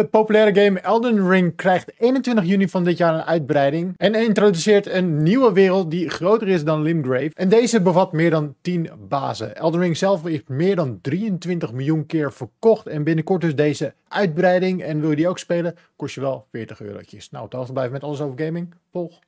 De populaire game Elden Ring krijgt 21 juni van dit jaar een uitbreiding en introduceert een nieuwe wereld die groter is dan Limgrave. En deze bevat meer dan 10 bazen. Elden Ring zelf is meer dan 23 miljoen keer verkocht en binnenkort dus deze uitbreiding. En wil je die ook spelen, kost je wel 40 eurotjes. Nou, het blijven met alles over gaming. Volg.